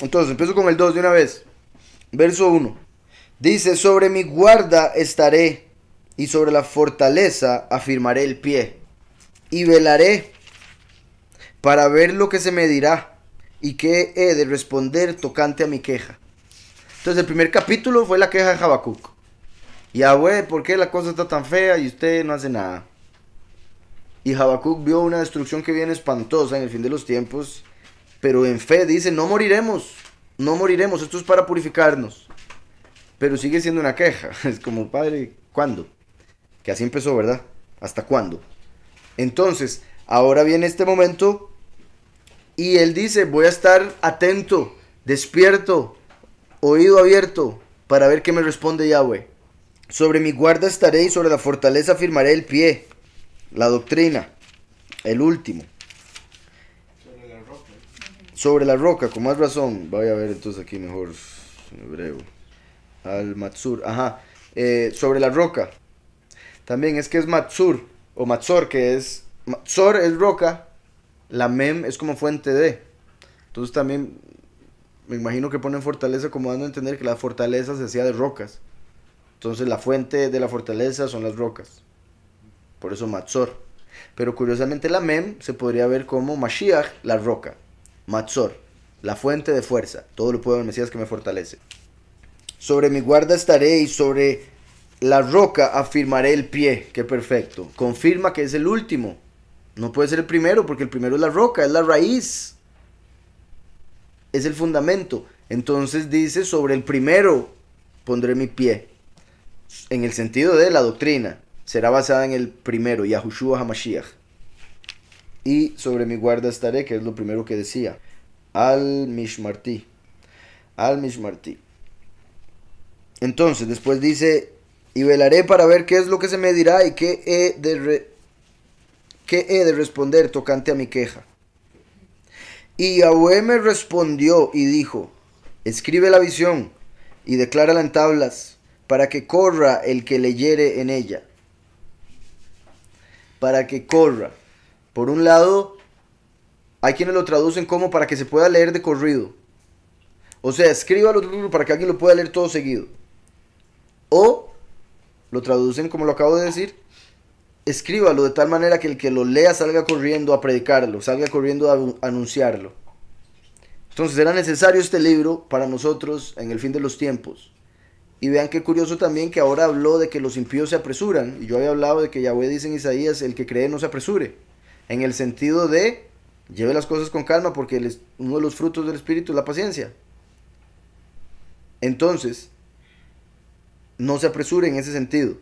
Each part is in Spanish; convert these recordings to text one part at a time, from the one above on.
Entonces, empiezo con el 2 de una vez. Verso 1. Dice, sobre mi guarda estaré y sobre la fortaleza afirmaré el pie y velaré para ver lo que se me dirá y qué he de responder tocante a mi queja. Entonces el primer capítulo fue la queja de Habacuc. Yahweh, ¿por qué la cosa está tan fea y usted no hace nada? Y Habacuc vio una destrucción que viene espantosa en el fin de los tiempos pero en fe dice, no moriremos, no moriremos, esto es para purificarnos. Pero sigue siendo una queja. Es como, padre, ¿cuándo? Que así empezó, ¿verdad? ¿Hasta cuándo? Entonces, ahora viene este momento y él dice, voy a estar atento, despierto, oído abierto, para ver qué me responde Yahweh. Sobre mi guarda estaré y sobre la fortaleza firmaré el pie, la doctrina, el último. Sobre la roca, con más razón. Voy a ver entonces aquí mejor Al Matsur, ajá. Eh, sobre la roca. También es que es Matsur o Matsor, que es. Matsor es roca, la mem es como fuente de. Entonces también me imagino que ponen fortaleza como dando a entender que la fortaleza se hacía de rocas. Entonces la fuente de la fortaleza son las rocas. Por eso Matsor. Pero curiosamente la mem se podría ver como Mashiach, la roca. Matzor, la fuente de fuerza, todo lo puedo en Mesías que me fortalece. Sobre mi guarda estaré y sobre la roca afirmaré el pie, qué perfecto. Confirma que es el último. No puede ser el primero porque el primero es la roca, es la raíz. Es el fundamento. Entonces dice, sobre el primero pondré mi pie. En el sentido de la doctrina, será basada en el primero, Yahushua HaMashiach. Y sobre mi guarda estaré, que es lo primero que decía. Al Mishmartí. Al Mishmartí. Entonces, después dice, y velaré para ver qué es lo que se me dirá y qué he de, qué he de responder tocante a mi queja. Y Yahweh me respondió y dijo, escribe la visión y declárala en tablas, para que corra el que leyere en ella. Para que corra. Por un lado, hay quienes lo traducen como para que se pueda leer de corrido. O sea, escríbalo para que alguien lo pueda leer todo seguido. O lo traducen como lo acabo de decir, escríbalo de tal manera que el que lo lea salga corriendo a predicarlo, salga corriendo a anunciarlo. Entonces era necesario este libro para nosotros en el fin de los tiempos. Y vean qué curioso también que ahora habló de que los impíos se apresuran. Y yo había hablado de que Yahweh dice en Isaías, el que cree no se apresure en el sentido de lleve las cosas con calma porque uno de los frutos del espíritu es la paciencia. Entonces, no se apresure en ese sentido.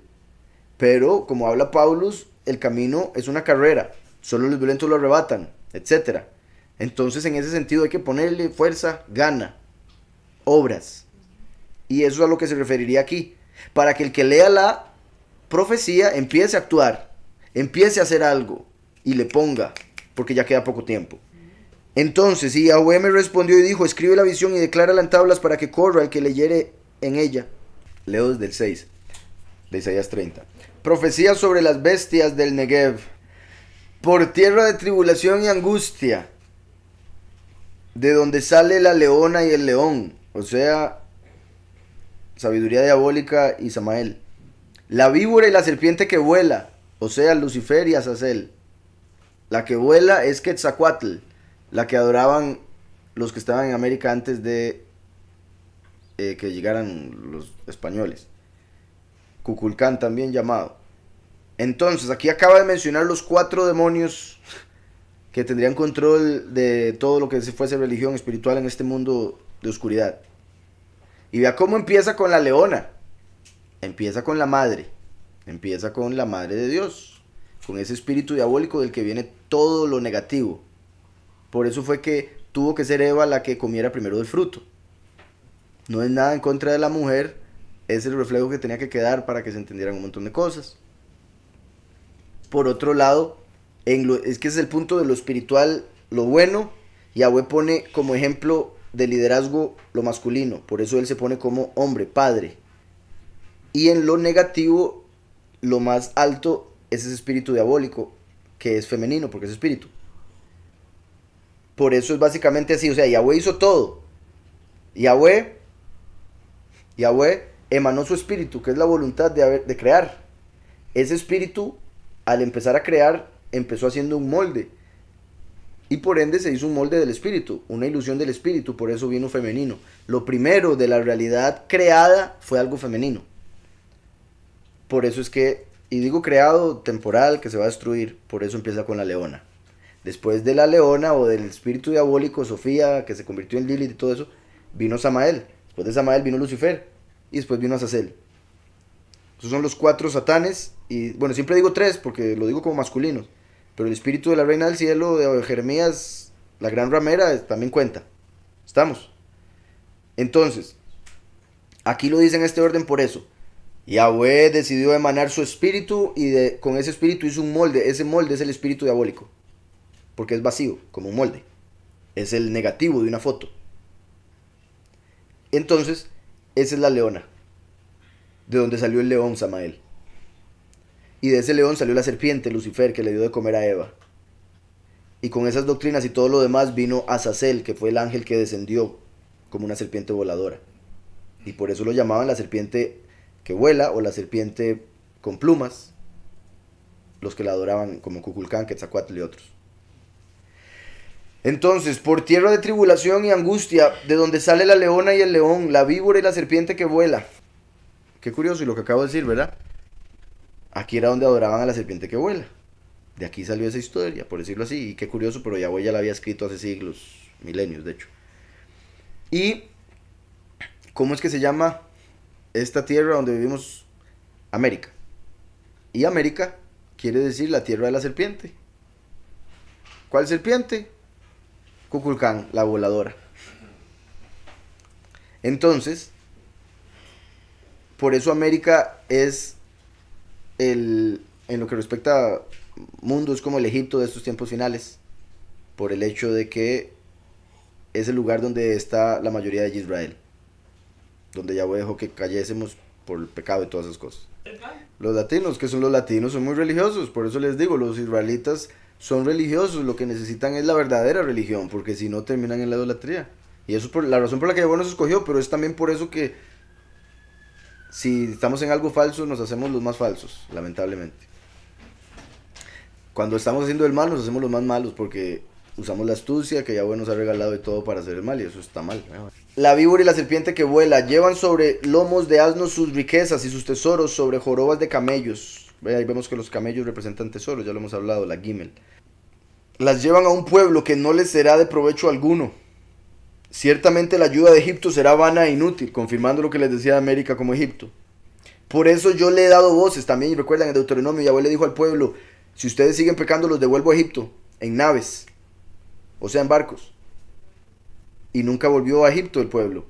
Pero, como habla Paulus, el camino es una carrera. Solo los violentos lo arrebatan, etc. Entonces, en ese sentido hay que ponerle fuerza, gana, obras. Y eso es a lo que se referiría aquí. Para que el que lea la profecía empiece a actuar, empiece a hacer algo, y le ponga, porque ya queda poco tiempo. Entonces, y Yahweh me respondió y dijo, escribe la visión y declárala en tablas para que corra el que leyere en ella. Leo desde el 6, de Isaías 30. Profecía sobre las bestias del Negev. Por tierra de tribulación y angustia, de donde sale la leona y el león, o sea, sabiduría diabólica y Samael. La víbora y la serpiente que vuela, o sea, Lucifer y Azazel. La que vuela es Quetzalcoatl, la que adoraban los que estaban en América antes de eh, que llegaran los españoles. Cuculcán también llamado. Entonces, aquí acaba de mencionar los cuatro demonios que tendrían control de todo lo que se fuese religión espiritual en este mundo de oscuridad. Y vea cómo empieza con la leona. Empieza con la madre. Empieza con la madre de Dios con ese espíritu diabólico del que viene todo lo negativo. Por eso fue que tuvo que ser Eva la que comiera primero del fruto. No es nada en contra de la mujer, es el reflejo que tenía que quedar para que se entendieran un montón de cosas. Por otro lado, en es que es el punto de lo espiritual, lo bueno, Yahweh pone como ejemplo de liderazgo lo masculino, por eso él se pone como hombre, padre. Y en lo negativo, lo más alto es ese espíritu diabólico que es femenino, porque es espíritu. Por eso es básicamente así, o sea, Yahweh hizo todo. Yahweh, Yahweh emanó su espíritu, que es la voluntad de crear. Ese espíritu, al empezar a crear, empezó haciendo un molde. Y por ende se hizo un molde del espíritu, una ilusión del espíritu, por eso vino femenino. Lo primero de la realidad creada fue algo femenino. Por eso es que y digo creado temporal, que se va a destruir, por eso empieza con la leona. Después de la leona o del espíritu diabólico, Sofía, que se convirtió en Lilith y todo eso, vino Samael. Después de Samael vino Lucifer. Y después vino Azazel. Esos son los cuatro satanes. Y bueno, siempre digo tres porque lo digo como masculinos. Pero el espíritu de la reina del cielo, de Jeremías, la gran ramera, también cuenta. ¿Estamos? Entonces, aquí lo dicen en este orden por eso. Yahweh decidió emanar su espíritu y con ese espíritu hizo un molde. Ese molde es el espíritu diabólico, porque es vacío, como un molde. Es el negativo de una foto. Entonces, esa es la leona, de donde salió el león Samael. Y de ese león salió la serpiente, Lucifer, que le dio de comer a Eva. Y con esas doctrinas y todo lo demás vino Azazel, que fue el ángel que descendió como una serpiente voladora. Y por eso lo llamaban la serpiente que vuela o la serpiente con plumas, los que la adoraban como Cuculcán, Quetzacuatl y otros. Entonces, por tierra de tribulación y angustia, de donde sale la leona y el león, la víbora y la serpiente que vuela. Qué curioso y lo que acabo de decir, ¿verdad? Aquí era donde adoraban a la serpiente que vuela. De aquí salió esa historia, por decirlo así. Y qué curioso, pero Yahweh ya la había escrito hace siglos, milenios, de hecho. Y, ¿cómo es que se llama? esta tierra donde vivimos, América. Y América quiere decir la tierra de la serpiente. ¿Cuál serpiente? Cuculcán, la voladora. Entonces, por eso América es el, en lo que respecta a mundo, es como el Egipto de estos tiempos finales, por el hecho de que es el lugar donde está la mayoría de Israel donde Yahweh dejó que cayésemos por el pecado y todas esas cosas. Los latinos, que son los latinos, son muy religiosos, por eso les digo, los israelitas son religiosos, lo que necesitan es la verdadera religión, porque si no terminan en la idolatría. Y eso es por, la razón por la que Yahweh nos escogió, pero es también por eso que si estamos en algo falso, nos hacemos los más falsos, lamentablemente. Cuando estamos haciendo el mal, nos hacemos los más malos, porque usamos la astucia que Yahweh nos ha regalado y todo para hacer el mal, y eso está mal. La víbora y la serpiente que vuela llevan sobre lomos de asnos sus riquezas y sus tesoros sobre jorobas de camellos. Ahí vemos que los camellos representan tesoros, ya lo hemos hablado, la gimel. Las llevan a un pueblo que no les será de provecho alguno. Ciertamente la ayuda de Egipto será vana e inútil, confirmando lo que les decía de América como Egipto. Por eso yo le he dado voces también, y recuerdan en Deuteronomio, Yahweh le dijo al pueblo, si ustedes siguen pecando los devuelvo a Egipto, en naves, o sea, en barcos. Y nunca volvió a Egipto el pueblo,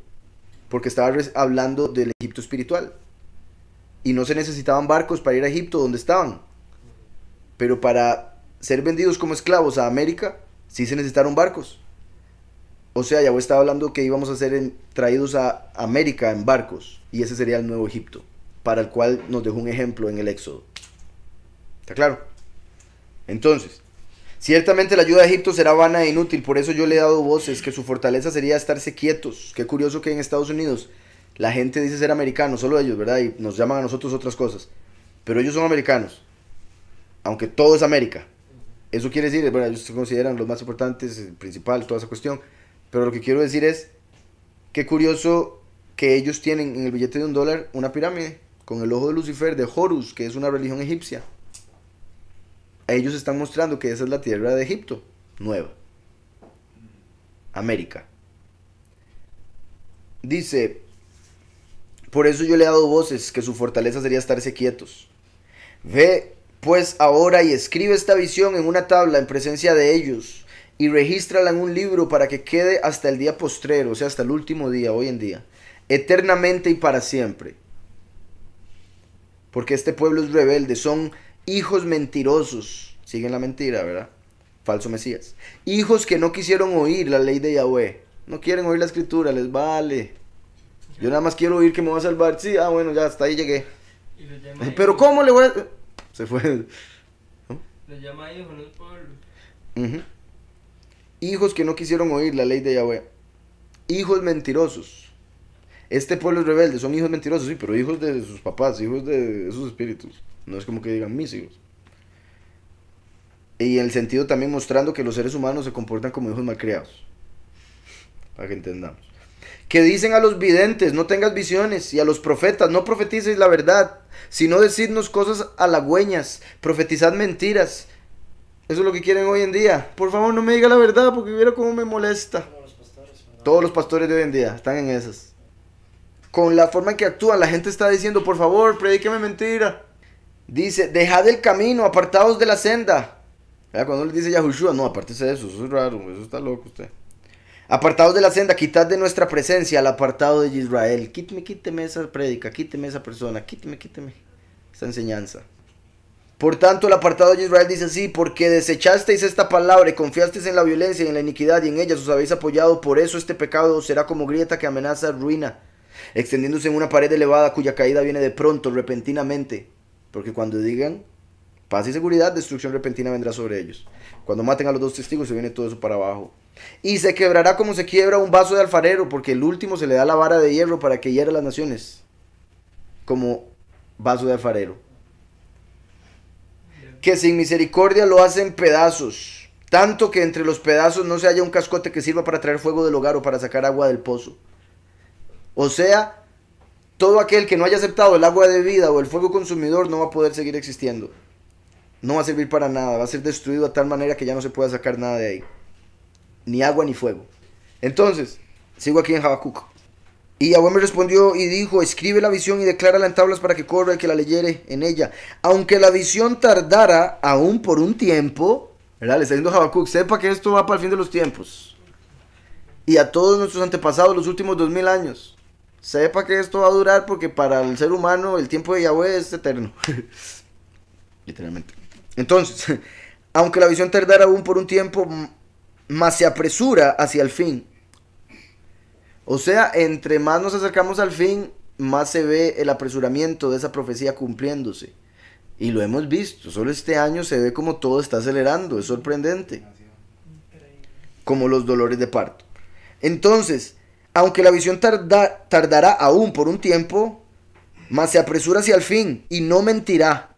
porque estaba hablando del Egipto espiritual. Y no se necesitaban barcos para ir a Egipto donde estaban. Pero para ser vendidos como esclavos a América, sí se necesitaron barcos. O sea, Yahweh estaba hablando que íbamos a ser traídos a América en barcos. Y ese sería el nuevo Egipto, para el cual nos dejó un ejemplo en el Éxodo. ¿Está claro? Entonces, Ciertamente la ayuda de Egipto será vana e inútil, por eso yo le he dado voces, que su fortaleza sería estarse quietos. Qué curioso que en Estados Unidos la gente dice ser americano, solo ellos, ¿verdad? Y nos llaman a nosotros otras cosas. Pero ellos son americanos, aunque todo es América. Eso quiere decir, bueno, ellos se consideran los más importantes, el principal, toda esa cuestión. Pero lo que quiero decir es, qué curioso que ellos tienen en el billete de un dólar una pirámide con el ojo de Lucifer, de Horus, que es una religión egipcia ellos están mostrando que esa es la tierra de Egipto, nueva. América. Dice, por eso yo le he dado voces, que su fortaleza sería estarse quietos. Ve pues ahora y escribe esta visión en una tabla en presencia de ellos y regístrala en un libro para que quede hasta el día postrero, o sea, hasta el último día, hoy en día, eternamente y para siempre. Porque este pueblo es rebelde, son hijos mentirosos, siguen la mentira, ¿verdad? Falso Mesías. Hijos que no quisieron oír la ley de Yahweh, no quieren oír la escritura, les vale. Yo nada más quiero oír que me va a salvar. Sí, ah, bueno, ya hasta ahí llegué. Pero ¿cómo le voy a...? Se fue. le llama hijo, no pueblo. Hijos que no quisieron oír la ley de Yahweh. Hijos mentirosos. Este pueblo es rebelde, son hijos mentirosos, sí, pero hijos de sus papás, hijos de sus espíritus. No es como que digan mis hijos. Y el sentido también mostrando que los seres humanos se comportan como hijos malcriados. Para que entendamos. Que dicen a los videntes, no tengas visiones, y a los profetas, no profetices la verdad, sino decirnos cosas halagüeñas, profetizad mentiras. Eso es lo que quieren hoy en día. Por favor, no me diga la verdad, porque viera cómo me molesta. Todos los pastores de hoy en día están en esas. Con la forma en que actúan, la gente está diciendo, por favor, predíqueme mentira. Dice, dejad el camino, apartados de la senda. Cuando le dice Yahushua, no, apártese de eso, eso es raro, eso está loco usted. Apartados de la senda, quitad de nuestra presencia al apartado de Israel. Quíteme, quíteme esa prédica, quíteme esa persona, quíteme, quíteme esa enseñanza. Por tanto, el apartado de Israel dice así, porque desechasteis esta palabra y confiasteis en la violencia y en la iniquidad y en ellas os habéis apoyado, por eso este pecado será como grieta que amenaza ruina, extendiéndose en una pared elevada cuya caída viene de pronto, repentinamente. Porque cuando digan paz y seguridad, destrucción repentina vendrá sobre ellos. Cuando maten a los dos testigos, se viene todo eso para abajo. Y se quebrará como se quiebra un vaso de alfarero, porque el último se le da la vara de hierro para que hiera las naciones. Como vaso de alfarero. Que sin misericordia lo hacen pedazos. Tanto que entre los pedazos no se haya un cascote que sirva para traer fuego del hogar o para sacar agua del pozo. O sea, todo aquel que no haya aceptado el agua de vida o el fuego consumidor no va a poder seguir existiendo. No va a servir para nada, va a ser destruido de tal manera que ya no se pueda sacar nada de ahí. Ni agua ni fuego. Entonces, sigo aquí en Habacuc. Y Yahweh me respondió y dijo, escribe la visión y declárala en tablas para que corra el que la leyere en ella. Aunque la visión tardara aún por un tiempo, ¿verdad? Le está diciendo Habacuc, sepa que esto va para el fin de los tiempos. Y a todos nuestros antepasados los últimos dos mil años sepa que esto va a durar porque para el ser humano el tiempo de Yahweh es eterno. Literalmente. Entonces, aunque la visión tardara aún por un tiempo, más se apresura hacia el fin. O sea, entre más nos acercamos al fin, más se ve el apresuramiento de esa profecía cumpliéndose. Y lo hemos visto, solo este año se ve como todo está acelerando, es sorprendente. Como los dolores de parto. Entonces, aunque la visión tardará aún por un tiempo, más se apresura hacia el fin y no mentirá.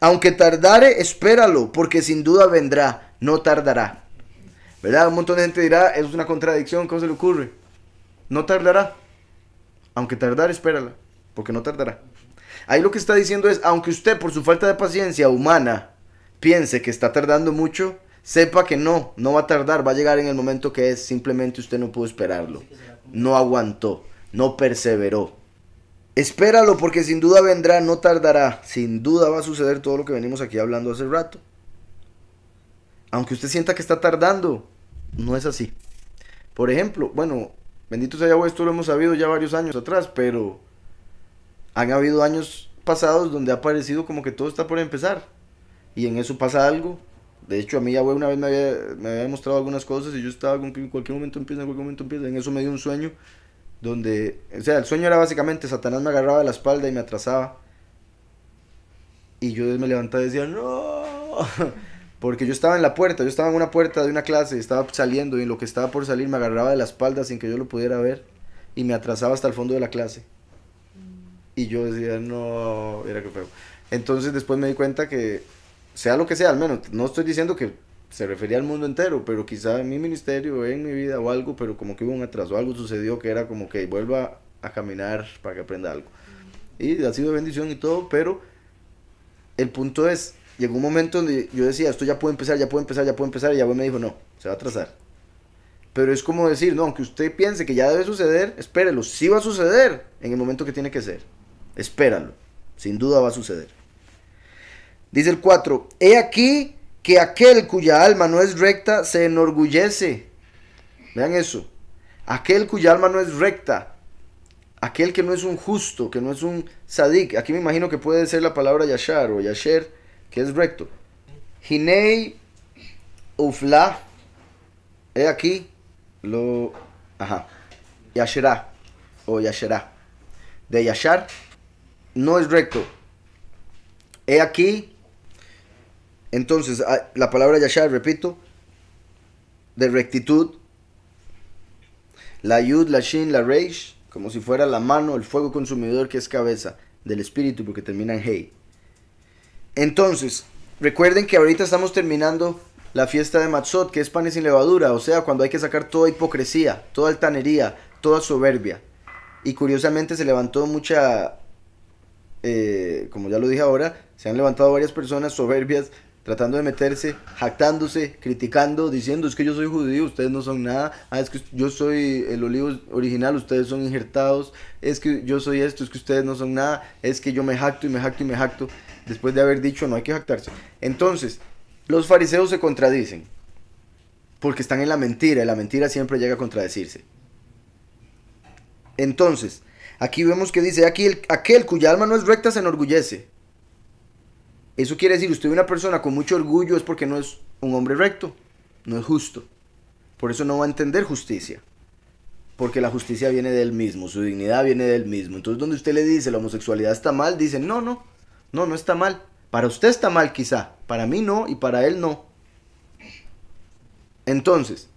Aunque tardare, espéralo, porque sin duda vendrá, no tardará. ¿Verdad? Un montón de gente dirá, es una contradicción, ¿cómo se le ocurre? No tardará. Aunque tardare, espérala, porque no tardará. Ahí lo que está diciendo es, aunque usted por su falta de paciencia humana piense que está tardando mucho, sepa que no, no va a tardar, va a llegar en el momento que es, simplemente usted no pudo esperarlo, no aguantó, no perseveró. Espéralo porque sin duda vendrá, no tardará, sin duda va a suceder todo lo que venimos aquí hablando hace rato. Aunque usted sienta que está tardando, no es así. Por ejemplo, bueno, bendito sea Yahweh, esto lo hemos sabido ya varios años atrás, pero han habido años pasados donde ha parecido como que todo está por empezar. Y en eso pasa algo de hecho, a mí ya una vez me había, me había mostrado algunas cosas y yo estaba con que en cualquier momento empieza, en cualquier momento empieza. En eso me dio un sueño donde, o sea, el sueño era básicamente Satanás me agarraba de la espalda y me atrasaba. Y yo me levantaba y decía, no, porque yo estaba en la puerta, yo estaba en una puerta de una clase, estaba saliendo y en lo que estaba por salir me agarraba de la espalda sin que yo lo pudiera ver y me atrasaba hasta el fondo de la clase. Y yo decía, no, era que fue Entonces después me di cuenta que sea lo que sea, al menos, no estoy diciendo que se refería al mundo entero, pero quizá en mi ministerio, en mi vida o algo, pero como que hubo un atraso, algo sucedió que era como que vuelva a caminar para que aprenda algo. Y ha sido bendición y todo, pero el punto es, llegó un momento donde yo decía, esto ya puede empezar, ya puede empezar, ya puede empezar, y ya me dijo, no, se va a atrasar. Pero es como decir, no, aunque usted piense que ya debe suceder, espérelo, sí va a suceder en el momento que tiene que ser. Espéralo, sin duda va a suceder. Dice el 4, he aquí que aquel cuya alma no es recta se enorgullece. Vean eso. Aquel cuya alma no es recta. Aquel que no es un justo, que no es un sadik. Aquí me imagino que puede ser la palabra yashar o yasher, que es recto. Hinei ufla. He aquí lo... Ajá. Yasherá o yasherá. De yashar no es recto. He aquí entonces, ah, la palabra Yashar, repito, de rectitud, la Yud, la Shin, la Reish, como si fuera la mano, el fuego consumidor que es cabeza del espíritu, porque termina en Hey. Entonces, recuerden que ahorita estamos terminando la fiesta de Matzot, que es panes sin levadura, o sea, cuando hay que sacar toda hipocresía, toda altanería, toda soberbia. Y curiosamente se levantó mucha, eh, como ya lo dije ahora, se han levantado varias personas soberbias tratando de meterse, jactándose, criticando, diciendo es que yo soy judío, ustedes no son nada, ah, es que yo soy el olivo original, ustedes son injertados, es que yo soy esto, es que ustedes no son nada, es que yo me jacto y me jacto y me jacto, después de haber dicho no hay que jactarse. Entonces, los fariseos se contradicen, porque están en la mentira, y la mentira siempre llega a contradecirse. Entonces, aquí vemos que dice, aquí aquel cuya alma no es recta se enorgullece, eso quiere decir, usted es una persona con mucho orgullo es porque no es un hombre recto, no es justo. Por eso no va a entender justicia. Porque la justicia viene del mismo, su dignidad viene del mismo. Entonces donde usted le dice la homosexualidad está mal, dice, no, no, no, no está mal. Para usted está mal quizá, para mí no y para él no. Entonces,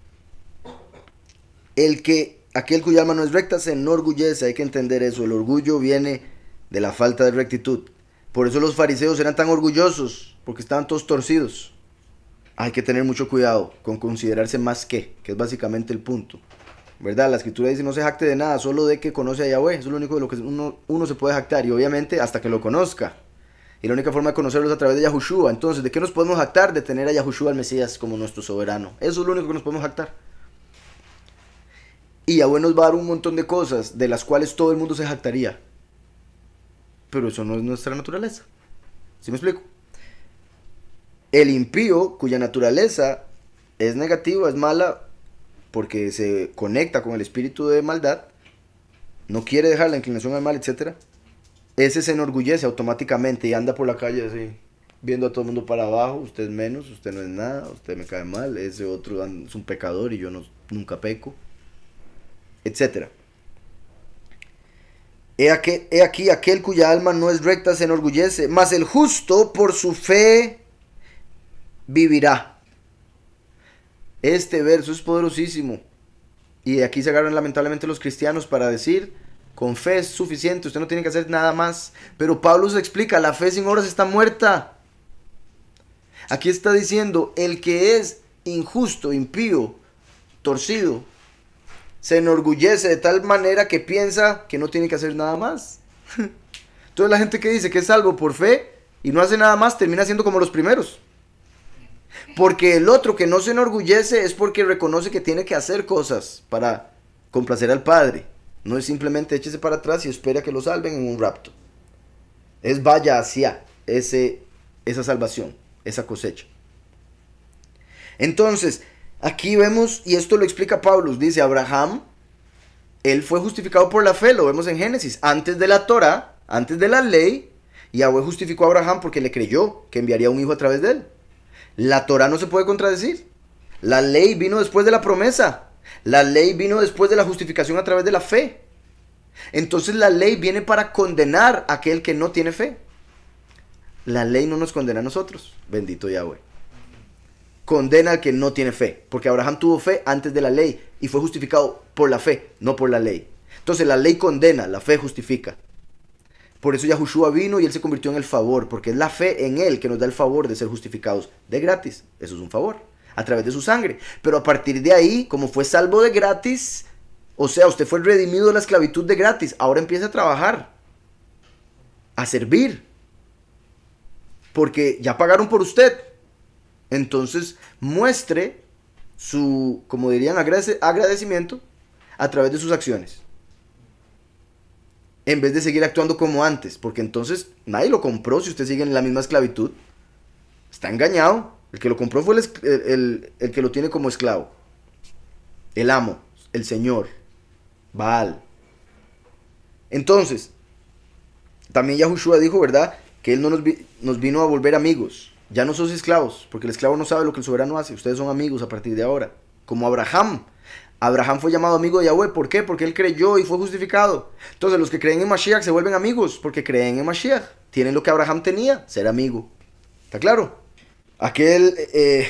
el que aquel cuya alma no es recta se enorgullece, hay que entender eso. El orgullo viene de la falta de rectitud. Por eso los fariseos eran tan orgullosos, porque estaban todos torcidos. Hay que tener mucho cuidado con considerarse más que, que es básicamente el punto. ¿Verdad? La escritura dice no se jacte de nada, solo de que conoce a Yahweh. Eso es lo único de lo que uno, se puede jactar. Y obviamente hasta que lo conozca. Y la única forma de conocerlo es a través de Yahushua. Entonces, ¿de qué nos podemos jactar? De tener a Yahushua el Mesías como nuestro soberano. Eso es lo único que nos podemos jactar. Y Yahweh nos va a dar un montón de cosas de las cuales todo el mundo se jactaría pero eso no es nuestra naturaleza. ¿Sí me explico? El impío, cuya naturaleza es negativa, es mala, porque se conecta con el espíritu de maldad, no quiere dejar la inclinación al mal, etc. Ese se enorgullece automáticamente y anda por la calle así, viendo a todo el mundo para abajo, usted es menos, usted no es nada, usted me cae mal, ese otro es un pecador y yo no, nunca peco, etcétera. He aquí, he aquí, aquel cuya alma no es recta se enorgullece, mas el justo por su fe vivirá. Este verso es poderosísimo. Y aquí se agarran lamentablemente los cristianos para decir, con fe es suficiente, usted no tiene que hacer nada más. Pero Pablo se explica, la fe sin horas está muerta. Aquí está diciendo, el que es injusto, impío, torcido, se enorgullece de tal manera que piensa que no tiene que hacer nada más. Toda la gente que dice que es salvo por fe y no hace nada más termina siendo como los primeros. Porque el otro que no se enorgullece es porque reconoce que tiene que hacer cosas para complacer al Padre. No es simplemente échese para atrás y espera que lo salven en un rapto. Es vaya hacia ese, esa salvación, esa cosecha. Entonces, Aquí vemos, y esto lo explica Paulus, dice Abraham, él fue justificado por la fe, lo vemos en Génesis, antes de la Torah, antes de la ley, Yahweh justificó a Abraham porque le creyó que enviaría un hijo a través de él. La Torah no se puede contradecir. La ley vino después de la promesa. La ley vino después de la justificación a través de la fe. Entonces la ley viene para condenar a aquel que no tiene fe. La ley no nos condena a nosotros. Bendito Yahweh condena al que no tiene fe, porque Abraham tuvo fe antes de la ley y fue justificado por la fe, no por la ley. Entonces la ley condena, la fe justifica. Por eso Yahushua vino y él se convirtió en el favor, porque es la fe en él que nos da el favor de ser justificados de gratis. Eso es un favor, a través de su sangre. Pero a partir de ahí, como fue salvo de gratis, o sea, usted fue redimido de la esclavitud de gratis, ahora empieza a trabajar, a servir, porque ya pagaron por usted entonces, muestre su, como dirían, agradecimiento a través de sus acciones. En vez de seguir actuando como antes, porque entonces nadie lo compró si usted sigue en la misma esclavitud. Está engañado. El que lo compró fue el, el, que lo tiene como esclavo. El amo, el señor, Baal. Entonces, también Yahushua dijo, ¿verdad? Que él no nos, nos vino a volver amigos, ya no sos esclavos, porque el esclavo no sabe lo que el soberano hace, ustedes son amigos a partir de ahora, como Abraham. Abraham fue llamado amigo de Yahweh, ¿por qué? Porque él creyó y fue justificado. Entonces los que creen en Mashiach se vuelven amigos, porque creen en Mashiach, tienen lo que Abraham tenía, ser amigo. ¿Está claro? Aquel, eh,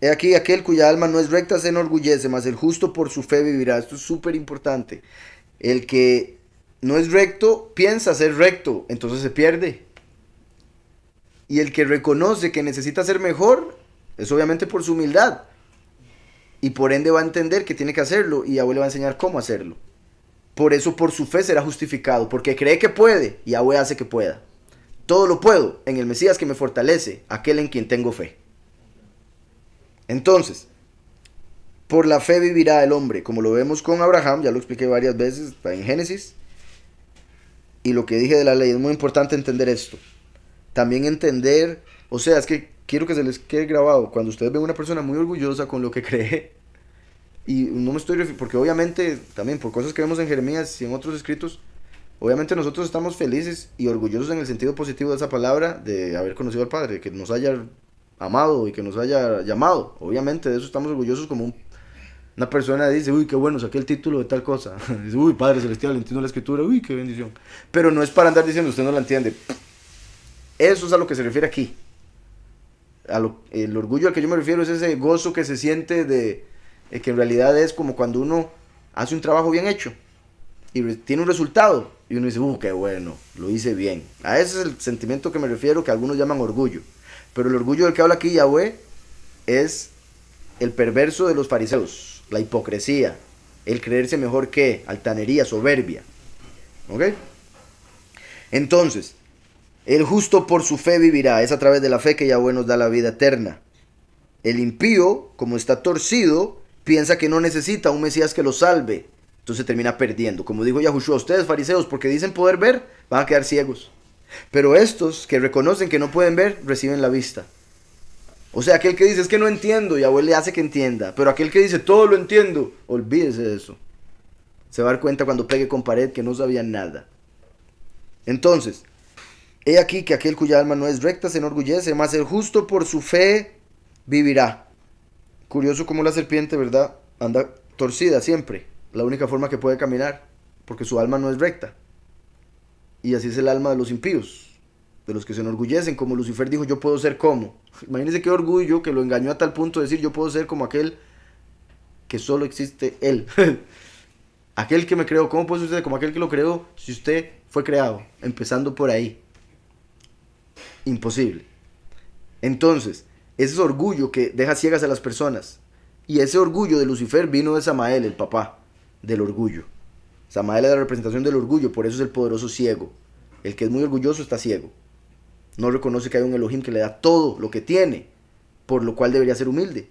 he aquí, aquel cuya alma no es recta se enorgullece, mas el justo por su fe vivirá. Esto es súper importante. El que no es recto piensa ser recto, entonces se pierde. Y el que reconoce que necesita ser mejor es obviamente por su humildad. Y por ende va a entender que tiene que hacerlo y Yahweh le va a enseñar cómo hacerlo. Por eso por su fe será justificado, porque cree que puede y Yahweh hace que pueda. Todo lo puedo en el Mesías que me fortalece, aquel en quien tengo fe. Entonces, por la fe vivirá el hombre, como lo vemos con Abraham, ya lo expliqué varias veces, en Génesis. Y lo que dije de la ley, es muy importante entender esto también entender, o sea, es que quiero que se les quede grabado, cuando ustedes ven una persona muy orgullosa con lo que cree, y no me estoy porque obviamente también por cosas que vemos en Jeremías y en otros escritos, obviamente nosotros estamos felices y orgullosos en el sentido positivo de esa palabra, de haber conocido al Padre, que nos haya amado y que nos haya llamado, obviamente de eso estamos orgullosos como una persona dice, uy, qué bueno, saqué el título de tal cosa. dice, uy, Padre Celestial, entiendo la escritura, uy, qué bendición. Pero no es para andar diciendo, usted no la entiende. Eso es a lo que se refiere aquí. el orgullo al que yo me refiero es ese gozo que se siente de, que en realidad es como cuando uno hace un trabajo bien hecho y tiene un resultado y uno dice, ¡uh, qué bueno! Lo hice bien. A ese es el sentimiento que me refiero que algunos llaman orgullo. Pero el orgullo del que habla aquí Yahweh es el perverso de los fariseos, la hipocresía, el creerse mejor que, altanería, soberbia. ¿Ok? Entonces, el justo por su fe vivirá. Es a través de la fe que Yahweh nos da la vida eterna. El impío, como está torcido, piensa que no necesita un Mesías que lo salve. Entonces termina perdiendo. Como dijo Yahushua, ustedes fariseos, porque dicen poder ver, van a quedar ciegos. Pero estos que reconocen que no pueden ver, reciben la vista. O sea, aquel que dice es que no entiendo, Yahweh le hace que entienda. Pero aquel que dice todo lo entiendo, olvídese de eso. Se va a dar cuenta cuando pegue con pared que no sabía nada. Entonces, He aquí que aquel cuya alma no es recta se enorgullece, más el justo por su fe vivirá. Curioso como la serpiente, ¿verdad? Anda torcida siempre. La única forma que puede caminar, porque su alma no es recta. Y así es el alma de los impíos, de los que se enorgullecen, como Lucifer dijo, yo puedo ser como. Imagínense qué orgullo que lo engañó a tal punto de decir, yo puedo ser como aquel que solo existe él. aquel que me creó, ¿cómo puede ser usted como aquel que lo creó si usted fue creado? Empezando por ahí imposible. Entonces, ese orgullo que deja ciegas a las personas. Y ese orgullo de Lucifer vino de Samael, el papá del orgullo. Samael es la representación del orgullo, por eso es el poderoso ciego. El que es muy orgulloso está ciego. No reconoce que hay un Elohim que le da todo lo que tiene, por lo cual debería ser humilde.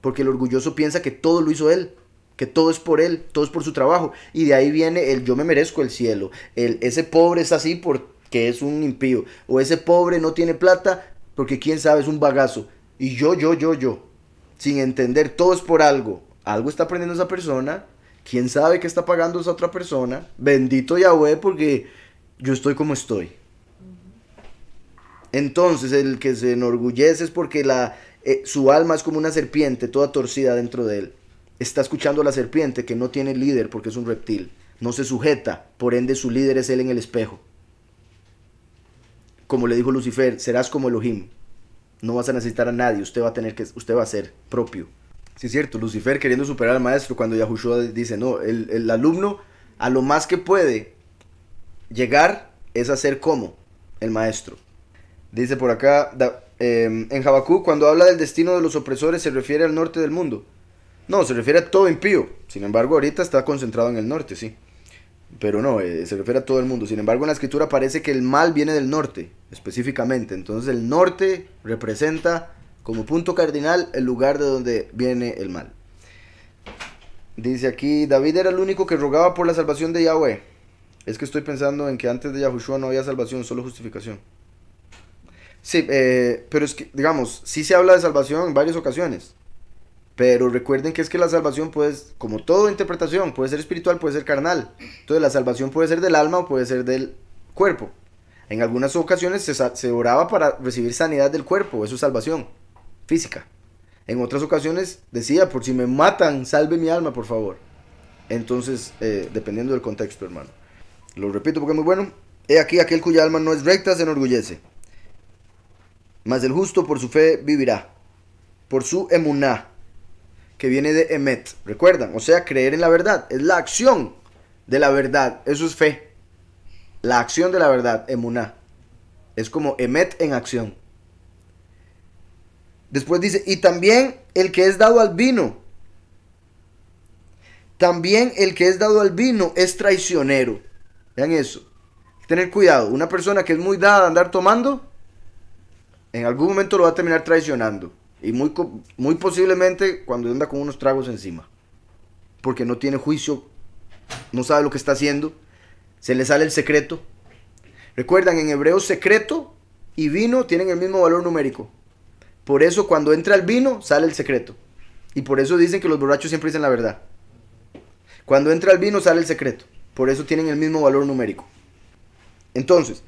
Porque el orgulloso piensa que todo lo hizo él, que todo es por él, todo es por su trabajo. Y de ahí viene el yo me merezco el cielo. El, ese pobre está así por que es un impío, o ese pobre no tiene plata porque quién sabe es un bagazo, y yo, yo, yo, yo, sin entender, todo es por algo, algo está aprendiendo esa persona, quién sabe qué está pagando esa otra persona, bendito Yahweh porque yo estoy como estoy. Entonces el que se enorgullece es porque la, eh, su alma es como una serpiente toda torcida dentro de él. Está escuchando a la serpiente que no tiene líder porque es un reptil. No se sujeta, por ende su líder es él en el espejo como le dijo Lucifer, serás como Elohim. No vas a necesitar a nadie, usted va a tener que usted va a ser propio. Sí es cierto, Lucifer queriendo superar al maestro cuando Yahushua dice, "No, el, alumno a lo más que puede llegar es a ser como el maestro." Dice por acá em, en Habacuc cuando habla del destino de los opresores se refiere al norte del mundo. No, se refiere a todo impío. Sin embargo, ahorita está concentrado en el norte, sí pero no, eh, se refiere a todo el mundo. Sin embargo, en la escritura parece que el mal viene del norte, específicamente. Entonces el norte representa como punto cardinal el lugar de donde viene el mal. Dice aquí, David era el único que rogaba por la salvación de Yahweh. Es que estoy pensando en que antes de Yahushua no había salvación, solo justificación. Sí, eh, pero es que, digamos, sí se habla de salvación en varias ocasiones. Pero recuerden que es que la salvación puede, como toda interpretación, puede ser espiritual, puede ser carnal. Entonces la salvación puede ser del alma o puede ser del cuerpo. En algunas ocasiones se, oraba para recibir sanidad del cuerpo, eso es salvación física. En otras ocasiones decía, por si me matan, salve mi alma, por favor. Entonces, eh, dependiendo del contexto, hermano. Lo repito porque es muy bueno. He aquí aquel cuya alma no es recta se enorgullece. Mas el justo por su fe vivirá. Por su emuná que viene de emet, recuerdan, o sea, creer en la verdad, es la acción de la verdad, eso es fe. La acción de la verdad, emuná. Es como emet en acción. Después dice, y también el que es dado al vino. También el que es dado al vino es traicionero. Vean eso. tener cuidado. Una persona que es muy dada a andar tomando, en algún momento lo va a terminar traicionando. Y muy, muy posiblemente cuando anda con unos tragos encima. Porque no tiene juicio, no sabe lo que está haciendo, se le sale el secreto. Recuerdan, en hebreo secreto y vino tienen el mismo valor numérico. Por eso cuando entra el vino sale el secreto. Y por eso dicen que los borrachos siempre dicen la verdad. Cuando entra el vino sale el secreto. Por eso tienen el mismo valor numérico. Entonces,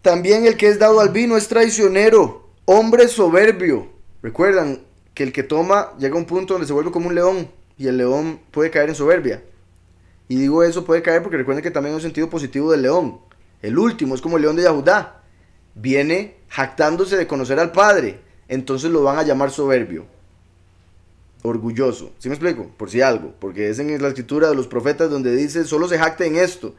también el que es dado al vino es traicionero, hombre soberbio, Recuerdan que el que toma llega a un punto donde se vuelve como un león y el león puede caer en soberbia. Y digo eso puede caer porque recuerden que también hay un sentido positivo del león. El último es como el león de Yahudá. Viene jactándose de conocer al Padre. Entonces lo van a llamar soberbio. Orgulloso. ¿Sí me explico? Por si algo. Porque es en la escritura de los profetas donde dice solo se jacta en esto.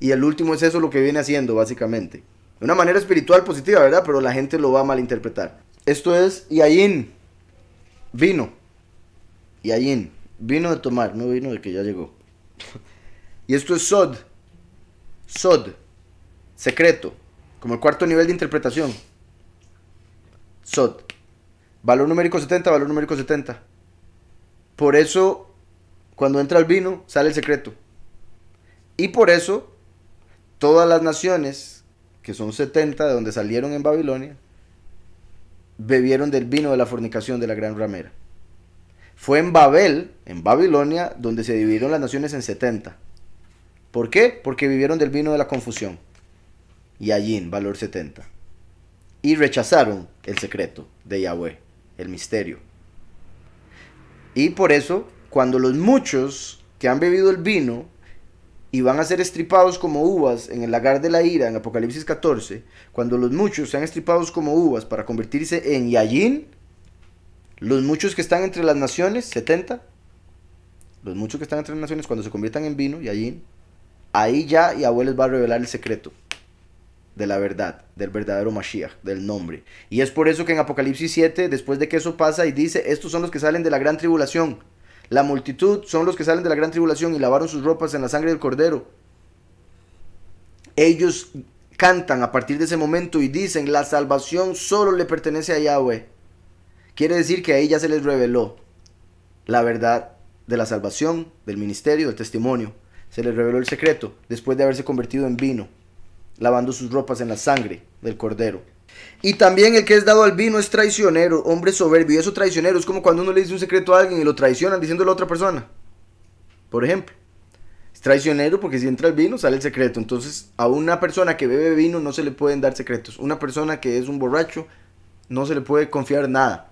Y el último es eso lo que viene haciendo básicamente. De una manera espiritual positiva, ¿verdad? Pero la gente lo va a malinterpretar. Esto es Yayin. Vino. Yayin. Vino de tomar, no vino de que ya llegó. y esto es Sod. Sod. Secreto. Como el cuarto nivel de interpretación. Sod. Valor numérico 70, valor numérico 70. Por eso, cuando entra el vino, sale el secreto. Y por eso, todas las naciones, que son 70 de donde salieron en Babilonia, bebieron del vino de la fornicación de la gran ramera. Fue en Babel, en Babilonia, donde se dividieron las naciones en 70. ¿Por qué? Porque vivieron del vino de la confusión. Y allí, en valor 70. Y rechazaron el secreto de Yahweh, el misterio. Y por eso, cuando los muchos que han bebido el vino y van a ser estripados como uvas en el lagar de la ira, en Apocalipsis 14, cuando los muchos sean estripados como uvas para convertirse en Yayin, los muchos que están entre las naciones, 70, los muchos que están entre las naciones, cuando se conviertan en vino, Yayin, ahí ya Yahweh les va a revelar el secreto de la verdad, del verdadero Mashiach, del nombre. Y es por eso que en Apocalipsis 7, después de que eso pasa, y dice, estos son los que salen de la gran tribulación, la multitud son los que salen de la gran tribulación y lavaron sus ropas en la sangre del cordero. Ellos cantan a partir de ese momento y dicen, la salvación solo le pertenece a Yahweh. Quiere decir que a ya se les reveló la verdad de la salvación, del ministerio, del testimonio. Se les reveló el secreto después de haberse convertido en vino, lavando sus ropas en la sangre del cordero. Y también el que es dado al vino es traicionero, hombre soberbio. Eso traicionero es como cuando uno le dice un secreto a alguien y lo traicionan diciéndolo a otra persona. Por ejemplo. Es traicionero porque si entra el vino sale el secreto. Entonces a una persona que bebe vino no se le pueden dar secretos. Una persona que es un borracho no se le puede confiar nada.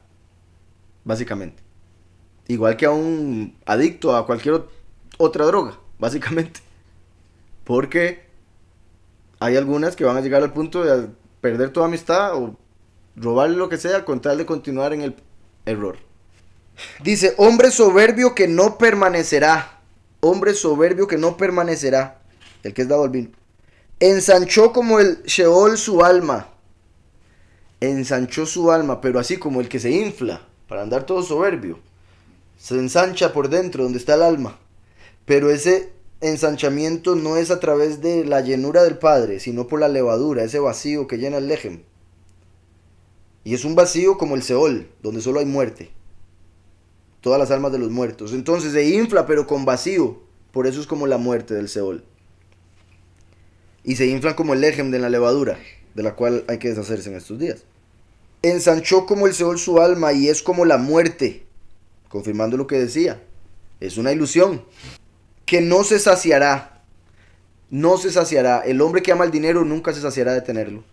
Básicamente. Igual que a un adicto a cualquier otra droga. Básicamente. Porque hay algunas que van a llegar al punto de perder toda amistad o robarle lo que sea con tal de continuar en el error. Dice, hombre soberbio que no permanecerá. Hombre soberbio que no permanecerá. El que es dado al vino. Ensanchó como el Sheol su alma. Ensanchó su alma, pero así como el que se infla para andar todo soberbio. Se ensancha por dentro donde está el alma. Pero ese ensanchamiento no es a través de la llenura del Padre, sino por la levadura, ese vacío que llena el lejem. Y es un vacío como el Seol, donde solo hay muerte. Todas las almas de los muertos. Entonces se infla, pero con vacío. Por eso es como la muerte del Seol. Y se inflan como el lejem de la levadura, de la cual hay que deshacerse en estos días. Ensanchó como el Seol su alma y es como la muerte, confirmando lo que decía. Es una ilusión que no se saciará. No se saciará. El hombre que ama el dinero nunca se saciará de tenerlo.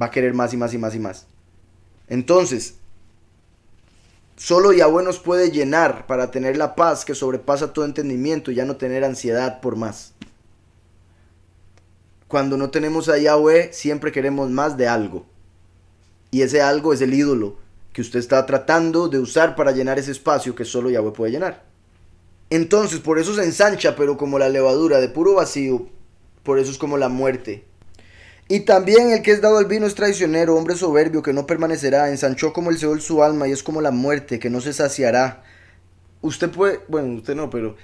Va a querer más y más y más y más. Entonces, solo Yahweh nos puede llenar para tener la paz que sobrepasa todo entendimiento y ya no tener ansiedad por más. Cuando no tenemos a Yahweh, siempre queremos más de algo. Y ese algo es el ídolo que usted está tratando de usar para llenar ese espacio que solo Yahweh puede llenar. Entonces, por eso se ensancha, pero como la levadura de puro vacío, por eso es como la muerte. Y también el que es dado al vino es traicionero, hombre soberbio que no permanecerá, ensanchó como el Seol su alma y es como la muerte que no se saciará. Usted puede, bueno, usted no, pero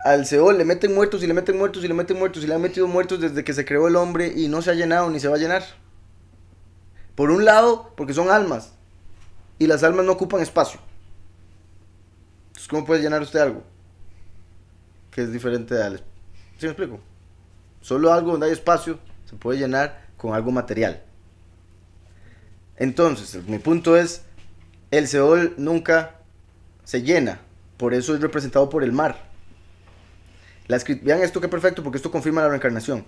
al Seol le meten muertos y le meten muertos y le meten muertos y le han metido muertos desde que se creó el hombre y no se ha llenado ni se va a llenar. Por un lado, porque son almas y las almas no ocupan espacio. Entonces, ¿cómo puede llenar usted algo? que es diferente al... ¿Sí me explico? Solo algo donde hay espacio se puede llenar con algo material. Entonces, mi punto es, el Seol nunca se llena, por eso es representado por el mar. La Vean esto que perfecto, porque esto confirma la reencarnación.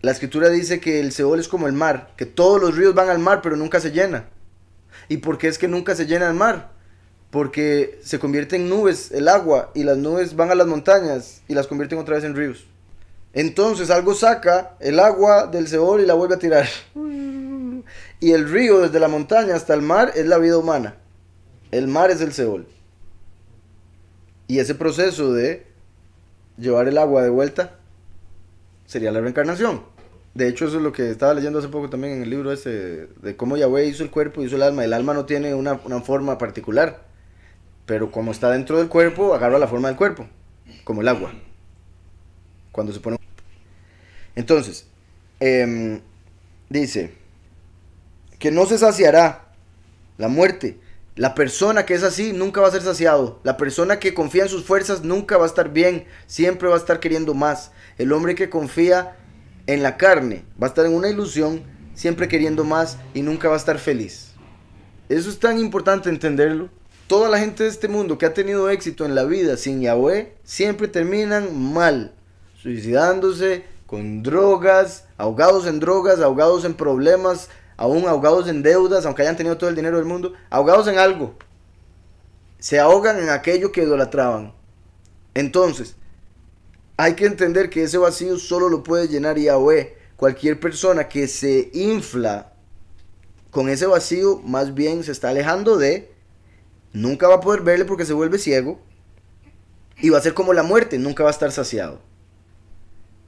La escritura dice que el Seol es como el mar, que todos los ríos van al mar, pero nunca se llena. ¿Y por qué es que nunca se llena el mar? porque se convierte en nubes el agua y las nubes van a las montañas y las convierten otra vez en ríos. Entonces algo saca el agua del Seol y la vuelve a tirar. Mm. Y el río desde la montaña hasta el mar es la vida humana. El mar es el Seol. Y ese proceso de llevar el agua de vuelta sería la reencarnación. De hecho, eso es lo que estaba leyendo hace poco también en el libro de cómo Yahweh hizo el cuerpo y hizo el alma. El alma no tiene una, una forma particular pero como está dentro del cuerpo, agarra la forma del cuerpo, como el agua, cuando se pone... Entonces, em, dice, que no se saciará la muerte. La persona que es así nunca va a ser saciado. La persona que confía en sus fuerzas nunca va a estar bien. Siempre va a estar queriendo más. El hombre que confía en la carne va a estar en una ilusión, siempre queriendo más y nunca va a estar feliz. Eso es tan importante entenderlo. Toda la gente de este mundo que ha tenido éxito en la vida sin Yahweh siempre terminan mal, suicidándose, con drogas, ahogados en drogas, ahogados en problemas, aún ahogados en deudas, aunque hayan tenido todo el dinero del mundo, ahogados en algo. Se ahogan en aquello que idolatraban. Entonces, hay que entender que ese vacío solo lo puede llenar Yahweh. Cualquier persona que se infla con ese vacío, más bien se está alejando de nunca va a poder verle porque se vuelve ciego y va a ser como la muerte, nunca va a estar saciado.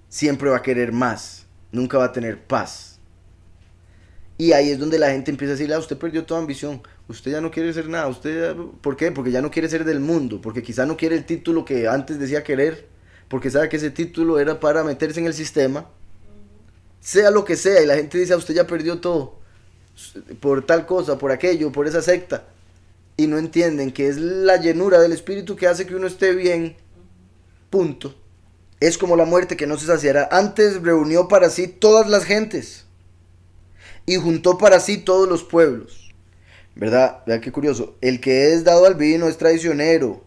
Siempre va a querer más, nunca va a tener paz. Y ahí es donde la gente empieza a decir, ah, usted perdió toda ambición, usted ya no quiere ser nada, usted, ¿por qué? Porque ya no quiere ser del mundo, porque quizá no quiere el título que antes decía querer, porque sabe que ese título era para meterse en el sistema, sea lo que sea, y la gente dice, ah, usted ya perdió todo, por tal cosa, por aquello, por esa secta y no entienden que es la llenura del espíritu que hace que uno esté bien. Punto. Es como la muerte que no se saciará. Antes reunió para sí todas las gentes y juntó para sí todos los pueblos. ¿Verdad? Vean qué curioso. El que es dado al vino es traicionero,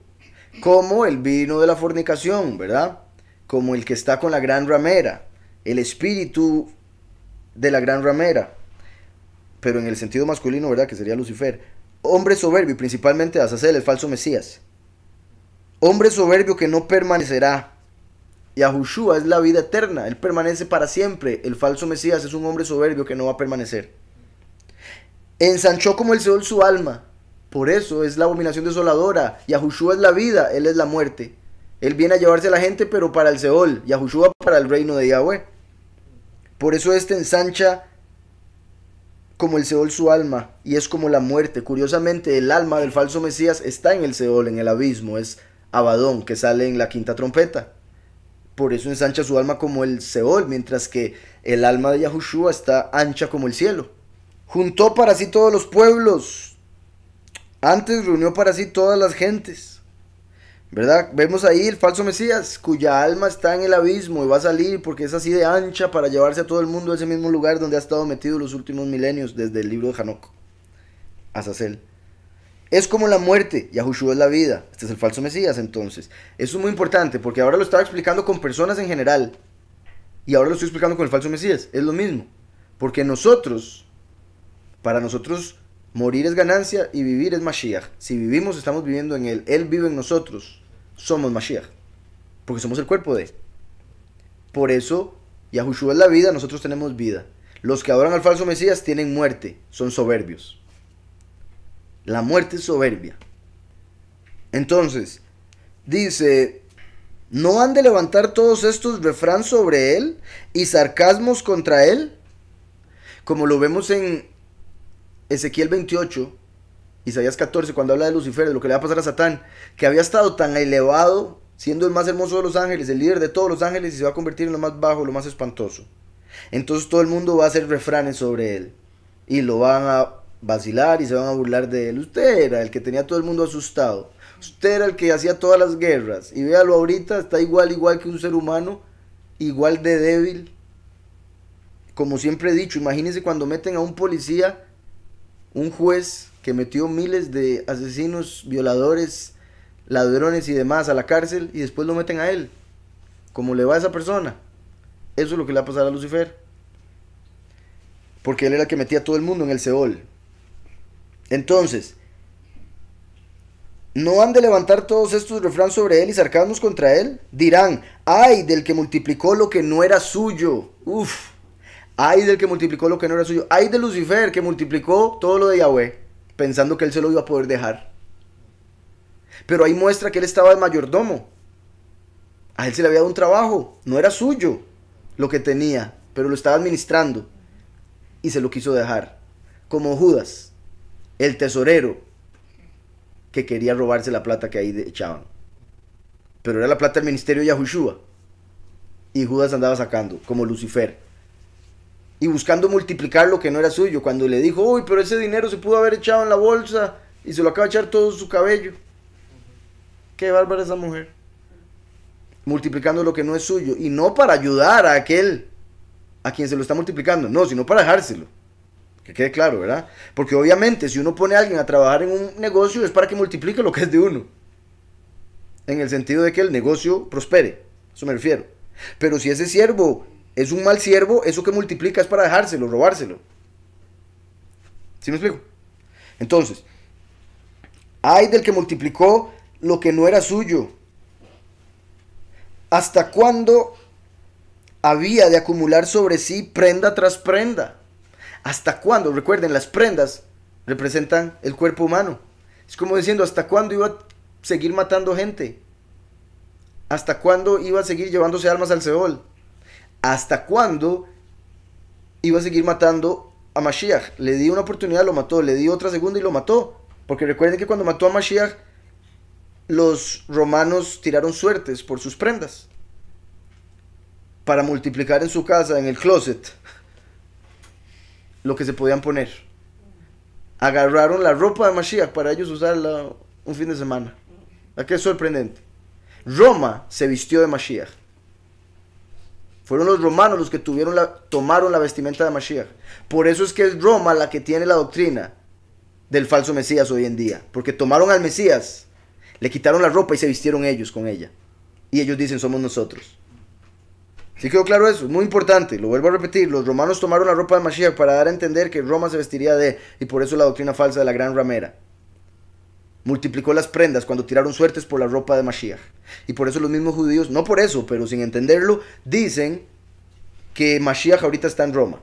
como el vino de la fornicación, ¿verdad? Como el que está con la gran ramera, el espíritu de la gran ramera, pero en el sentido masculino, ¿verdad? Que sería Lucifer Hombre soberbio, principalmente Azazel, el falso Mesías. Hombre soberbio que no permanecerá. Yahushua es la vida eterna, él permanece para siempre. El falso Mesías es un hombre soberbio que no va a permanecer. Ensanchó como el Seol su alma. Por eso es la abominación desoladora. Yahushua es la vida, él es la muerte. Él viene a llevarse a la gente, pero para el Seol. Yahushua para el reino de Yahweh. Por eso este ensancha como el Seol su alma, y es como la muerte. Curiosamente, el alma del falso Mesías está en el Seol, en el abismo, es Abadón, que sale en la quinta trompeta. Por eso ensancha su alma como el Seol, mientras que el alma de Yahushua está ancha como el cielo. Juntó para sí todos los pueblos. Antes reunió para sí todas las gentes ¿Verdad? Vemos ahí el falso Mesías, cuya alma está en el abismo y va a salir porque es así de ancha para llevarse a todo el mundo a ese mismo lugar donde ha estado metido los últimos milenios, desde el libro de Hanok. Azazel. Es como la muerte, Yahushua es la vida. Este es el falso Mesías entonces. Eso es muy importante porque ahora lo estaba explicando con personas en general y ahora lo estoy explicando con el falso Mesías. Es lo mismo. Porque nosotros, para nosotros, morir es ganancia y vivir es Mashiach. Si vivimos, estamos viviendo en Él. Él vive en nosotros somos Mashiach, porque somos el cuerpo de. él. Por eso, Yahushua es la vida, nosotros tenemos vida. Los que adoran al falso Mesías tienen muerte, son soberbios. La muerte es soberbia. Entonces, dice, ¿no han de levantar todos estos refrán sobre él y sarcasmos contra él? Como lo vemos en Ezequiel 28, Isaías 14, cuando habla de Lucifer, de lo que le va a pasar a Satán, que había estado tan elevado, siendo el más hermoso de los ángeles, el líder de todos los ángeles, y se va a convertir en lo más bajo, lo más espantoso. Entonces todo el mundo va a hacer refranes sobre él. Y lo van a vacilar y se van a burlar de él. Usted era el que tenía a todo el mundo asustado. Usted era el que hacía todas las guerras. Y véalo ahorita, está igual, igual que un ser humano, igual de débil. Como siempre he dicho, imagínense cuando meten a un policía, un juez, que metió miles de asesinos, violadores, ladrones y demás a la cárcel y después lo meten a él. ¿Cómo le va a esa persona. Eso es lo que le va a pasar a Lucifer. Porque él era el que metía a todo el mundo en el Seol. Entonces, ¿no han de levantar todos estos refrán sobre él y sarcasmos contra él? Dirán, ay del que multiplicó lo que no era suyo. Uf, ay del que multiplicó lo que no era suyo. Ay de Lucifer que multiplicó todo lo de Yahweh pensando que él se lo iba a poder dejar. Pero ahí muestra que él estaba de mayordomo. A él se le había dado un trabajo, no era suyo lo que tenía, pero lo estaba administrando y se lo quiso dejar. Como Judas, el tesorero que quería robarse la plata que ahí echaban. Pero era la plata del ministerio de Yahushua. Y Judas andaba sacando, como Lucifer y buscando multiplicar lo que no era suyo. Cuando le dijo, uy, pero ese dinero se pudo haber echado en la bolsa y se lo acaba de echar todo su cabello. Qué bárbara esa mujer. Multiplicando lo que no es suyo. Y no para ayudar a aquel a quien se lo está multiplicando, no, sino para dejárselo. Que quede claro, ¿verdad? Porque obviamente si uno pone a alguien a trabajar en un negocio es para que multiplique lo que es de uno. En el sentido de que el negocio prospere. Eso me refiero. Pero si ese siervo es un mal siervo, eso que multiplica es para dejárselo, robárselo. ¿Sí me explico? Entonces, hay del que multiplicó lo que no era suyo. ¿Hasta cuándo había de acumular sobre sí prenda tras prenda? ¿Hasta cuándo? Recuerden, las prendas representan el cuerpo humano. Es como diciendo, ¿hasta cuándo iba a seguir matando gente? ¿Hasta cuándo iba a seguir llevándose almas al Seol? ¿Hasta cuándo iba a seguir matando a Mashiach? Le di una oportunidad, lo mató. Le di otra segunda y lo mató. Porque recuerden que cuando mató a Mashiach, los romanos tiraron suertes por sus prendas. Para multiplicar en su casa, en el closet, lo que se podían poner. Agarraron la ropa de Mashiach para ellos usarla un fin de semana. ¿A qué es sorprendente? Roma se vistió de Mashiach. Fueron los romanos los que tuvieron la, tomaron la vestimenta de Mashiach. Por eso es que es Roma la que tiene la doctrina del falso Mesías hoy en día. Porque tomaron al Mesías, le quitaron la ropa y se vistieron ellos con ella. Y ellos dicen, somos nosotros. ¿Sí quedó claro eso? Muy importante, lo vuelvo a repetir. Los romanos tomaron la ropa de Mashiach para dar a entender que Roma se vestiría de, y por eso la doctrina falsa de la gran ramera multiplicó las prendas cuando tiraron suertes por la ropa de Mashiach. Y por eso los mismos judíos, no por eso, pero sin entenderlo, dicen que Mashiach ahorita está en Roma.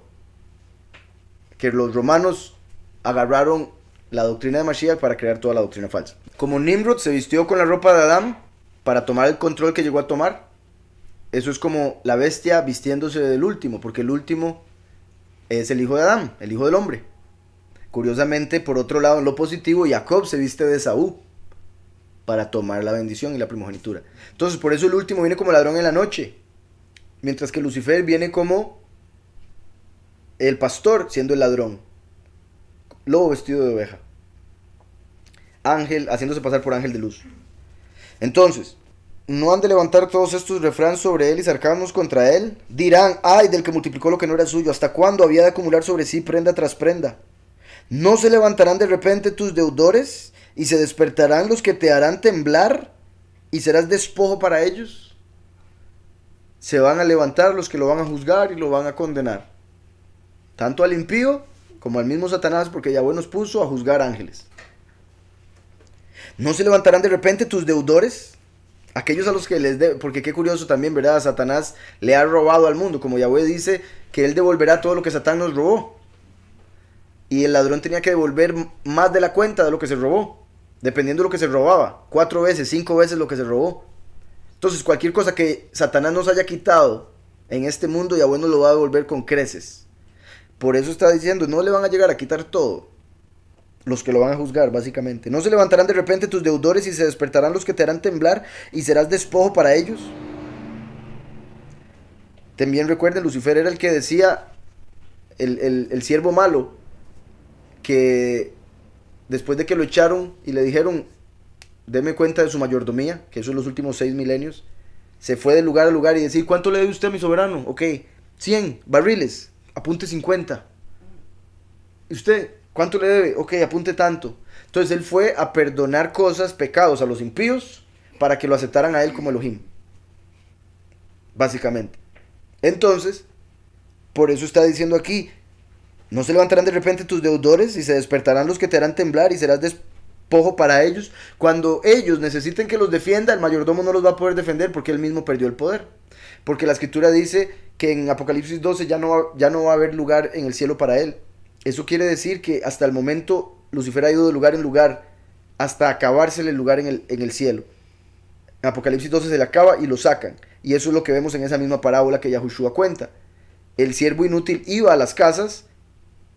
Que los romanos agarraron la doctrina de Mashiach para crear toda la doctrina falsa. Como Nimrod se vistió con la ropa de Adán para tomar el control que llegó a tomar, eso es como la bestia vistiéndose del último, porque el último es el hijo de Adán, el hijo del hombre. Curiosamente, por otro lado, en lo positivo, Jacob se viste de Saúl para tomar la bendición y la primogenitura. Entonces, por eso el último viene como ladrón en la noche, mientras que Lucifer viene como el pastor siendo el ladrón, lobo vestido de oveja, ángel haciéndose pasar por ángel de luz. Entonces, no han de levantar todos estos refrán sobre él y cercarnos contra él. Dirán, ay del que multiplicó lo que no era suyo, ¿hasta cuándo había de acumular sobre sí prenda tras prenda? No se levantarán de repente tus deudores y se despertarán los que te harán temblar y serás despojo para ellos. Se van a levantar los que lo van a juzgar y lo van a condenar. Tanto al impío como al mismo Satanás, porque Yahweh nos puso a juzgar ángeles. No se levantarán de repente tus deudores, aquellos a los que les debe, porque qué curioso también, ¿verdad? Satanás le ha robado al mundo, como Yahweh dice que él devolverá todo lo que Satán nos robó y el ladrón tenía que devolver más de la cuenta de lo que se robó, dependiendo de lo que se robaba, cuatro veces, cinco veces lo que se robó. Entonces cualquier cosa que Satanás nos haya quitado en este mundo, ya bueno lo va a devolver con creces. Por eso está diciendo, no le van a llegar a quitar todo los que lo van a juzgar, básicamente. No se levantarán de repente tus deudores y se despertarán los que te harán temblar y serás despojo para ellos. También recuerden, Lucifer era el que decía, el, el siervo malo, que después de que lo echaron y le dijeron, deme cuenta de su mayordomía, que eso es los últimos seis milenios, se fue de lugar a lugar y decir, ¿cuánto le debe usted a mi soberano? Ok, 100 barriles, apunte 50. ¿Y usted cuánto le debe? Ok, apunte tanto. Entonces él fue a perdonar cosas, pecados a los impíos, para que lo aceptaran a él como Elohim. Básicamente. Entonces, por eso está diciendo aquí, no se levantarán de repente tus deudores y se despertarán los que te harán temblar y serás despojo para ellos. Cuando ellos necesiten que los defienda, el mayordomo no los va a poder defender porque él mismo perdió el poder. Porque la escritura dice que en Apocalipsis 12 ya no, va, ya no va a haber lugar en el cielo para él. Eso quiere decir que hasta el momento Lucifer ha ido de lugar en lugar hasta acabársele el lugar en el, en el cielo. En Apocalipsis 12 se le acaba y lo sacan. Y eso es lo que vemos en esa misma parábola que Yahushua cuenta. El siervo inútil iba a las casas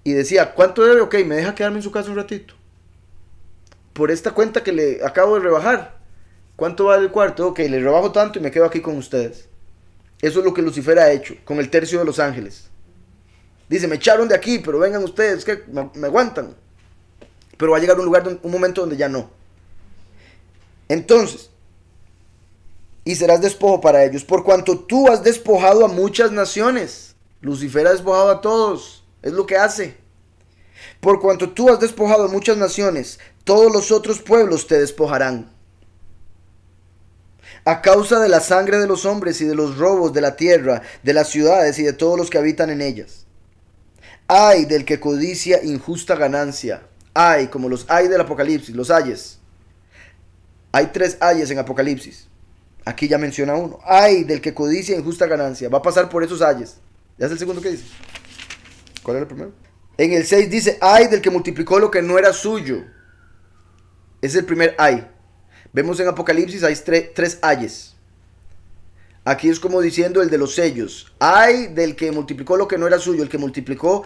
y decía, ¿cuánto debe? Ok, me deja quedarme en su casa un ratito. Por esta cuenta que le acabo de rebajar, ¿cuánto vale el cuarto? Ok, le rebajo tanto y me quedo aquí con ustedes. Eso es lo que Lucifer ha hecho con el tercio de los ángeles. Dice, me echaron de aquí, pero vengan ustedes, que me, me aguantan. Pero va a llegar un lugar, un momento donde ya no. Entonces, y serás despojo para ellos, por cuanto tú has despojado a muchas naciones. Lucifer ha despojado a todos. Es lo que hace. Por cuanto tú has despojado a muchas naciones, todos los otros pueblos te despojarán. A causa de la sangre de los hombres y de los robos de la tierra, de las ciudades y de todos los que habitan en ellas. Ay del que codicia injusta ganancia. Ay, como los hay del Apocalipsis, los ayes. Hay tres ayes en Apocalipsis. Aquí ya menciona uno. Ay del que codicia injusta ganancia. Va a pasar por esos ayes. Ya es el segundo que dice. ¿Cuál era el primero? En el 6 dice, ay del que multiplicó lo que no era suyo. Es el primer ay. Vemos en Apocalipsis hay tres ayes. Aquí es como diciendo el de los sellos. Ay del que multiplicó lo que no era suyo, el que multiplicó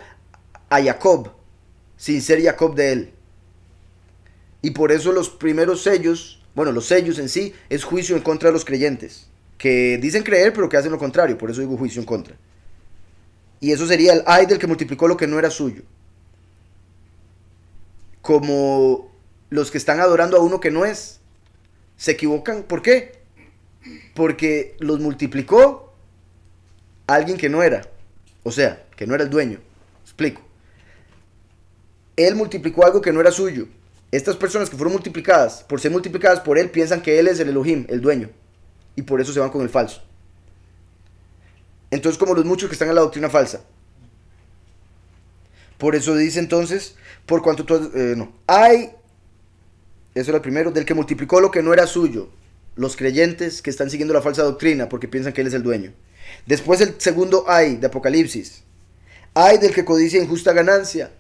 a Jacob, sin ser Jacob de él. Y por eso los primeros sellos, bueno, los sellos en sí, es juicio en contra de los creyentes, que dicen creer pero que hacen lo contrario, por eso digo juicio en contra. Y eso sería el ay del que multiplicó lo que no era suyo. Como los que están adorando a uno que no es, se equivocan. ¿Por qué? Porque los multiplicó alguien que no era. O sea, que no era el dueño. Explico. Él multiplicó algo que no era suyo. Estas personas que fueron multiplicadas, por ser multiplicadas por él, piensan que él es el Elohim, el dueño. Y por eso se van con el falso. Entonces, como los muchos que están en la doctrina falsa. Por eso dice entonces, por cuanto tú... Eh, no, hay... Eso era el primero, del que multiplicó lo que no era suyo. Los creyentes que están siguiendo la falsa doctrina porque piensan que él es el dueño. Después el segundo hay, de Apocalipsis. Hay del que codicia injusta ganancia.